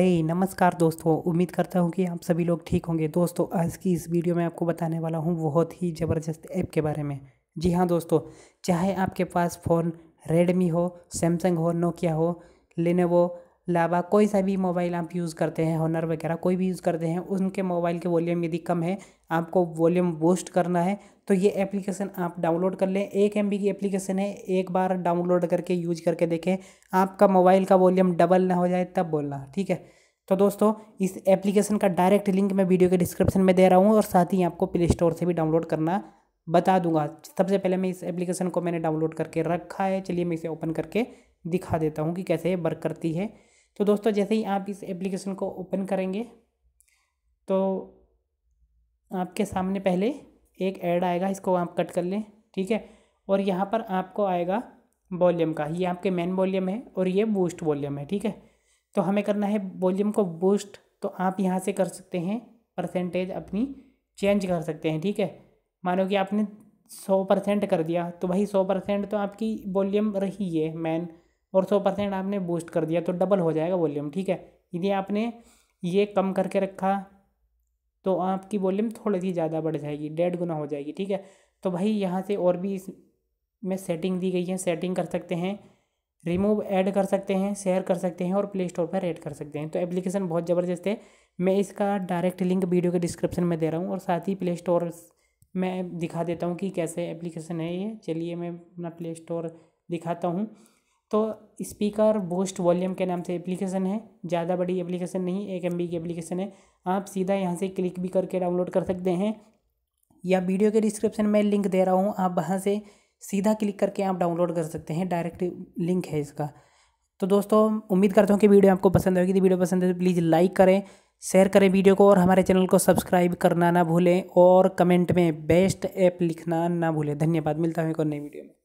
है नमस्कार दोस्तों उम्मीद करता हूँ कि आप सभी लोग ठीक होंगे दोस्तों आज की इस वीडियो में आपको बताने वाला हूँ बहुत ही ज़बरदस्त ऐप के बारे में जी हाँ दोस्तों चाहे आपके पास फ़ोन रेडमी हो सैमसंग हो नोकिया हो लेनेवो लावा कोई सा भी मोबाइल आप यूज़ करते हैं हॉनर वगैरह कोई भी यूज़ करते हैं उनके मोबाइल के वॉल्यूम यदि कम है आपको वॉल्यूम बूस्ट करना है तो ये एप्लीकेशन आप डाउनलोड कर लें एक एम की एप्लीकेशन है एक बार डाउनलोड करके यूज करके देखें आपका मोबाइल का वॉल्यूम डबल ना हो जाए तब बोलना ठीक है तो दोस्तों इस एप्लीकेशन का डायरेक्ट लिंक मैं वीडियो के डिस्क्रिप्शन में दे रहा हूँ और साथ ही आपको प्ले स्टोर से भी डाउनलोड करना बता दूंगा सबसे पहले मैं इस एप्लीकेशन को मैंने डाउनलोड करके रखा है चलिए मैं इसे ओपन करके दिखा देता हूँ कि कैसे वर्क करती है तो दोस्तों जैसे ही आप इस एप्लीकेशन को ओपन करेंगे तो आपके सामने पहले एक ऐड आएगा इसको आप कट कर लें ठीक है और यहाँ पर आपको आएगा वॉल्यूम का ये आपके मेन वॉल्यूम है और ये बूस्ट वॉल्यूम है ठीक है तो हमें करना है वॉल्यूम को बूस्ट तो आप यहाँ से कर सकते हैं परसेंटेज अपनी चेंज कर सकते हैं ठीक है मानो कि आपने सौ परसेंट कर दिया तो भाई सौ परसेंट तो आपकी वॉल्यूम रही है मैन और सौ परसेंट आपने बूस्ट कर दिया तो डबल हो जाएगा वॉल्यूम ठीक है यदि आपने ये कम करके रखा तो आपकी वॉल्यूम थोड़ी सी ज़्यादा बढ़ जाएगी डेढ़ गुना हो जाएगी ठीक है तो भाई यहाँ से और भी इसमें सेटिंग दी गई है सेटिंग कर सकते हैं रिमूव ऐड कर सकते हैं शेयर कर सकते हैं और प्ले स्टोर पर ऐड कर सकते हैं तो एप्लीकेशन बहुत ज़बरदस्त है मैं इसका डायरेक्ट लिंक वीडियो के डिस्क्रिप्शन में दे रहा हूँ और साथ ही प्ले स्टोर मैं दिखा देता हूँ कि कैसे एप्लीकेशन है ये चलिए मैं अपना प्ले स्टोर दिखाता हूँ तो स्पीकर बोस्ट वॉल्यूम के नाम से एप्लीकेशन है ज़्यादा बड़ी एप्लीकेशन नहीं एक एम की एप्लीकेशन है आप सीधा यहाँ से क्लिक भी करके डाउनलोड कर सकते हैं या वीडियो के डिस्क्रिप्शन में लिंक दे रहा हूँ आप वहाँ से सीधा क्लिक करके आप डाउनलोड कर सकते हैं डायरेक्ट लिंक है इसका तो दोस्तों उम्मीद करता हूँ कि वीडियो आपको पसंद आएगी तो वीडियो पसंद है तो प्लीज़ लाइक करें शेयर करें वीडियो को और हमारे चैनल को सब्सक्राइब करना ना भूलें और कमेंट में बेस्ट ऐप लिखना ना भूलें धन्यवाद मिलता है एक और नई वीडियो में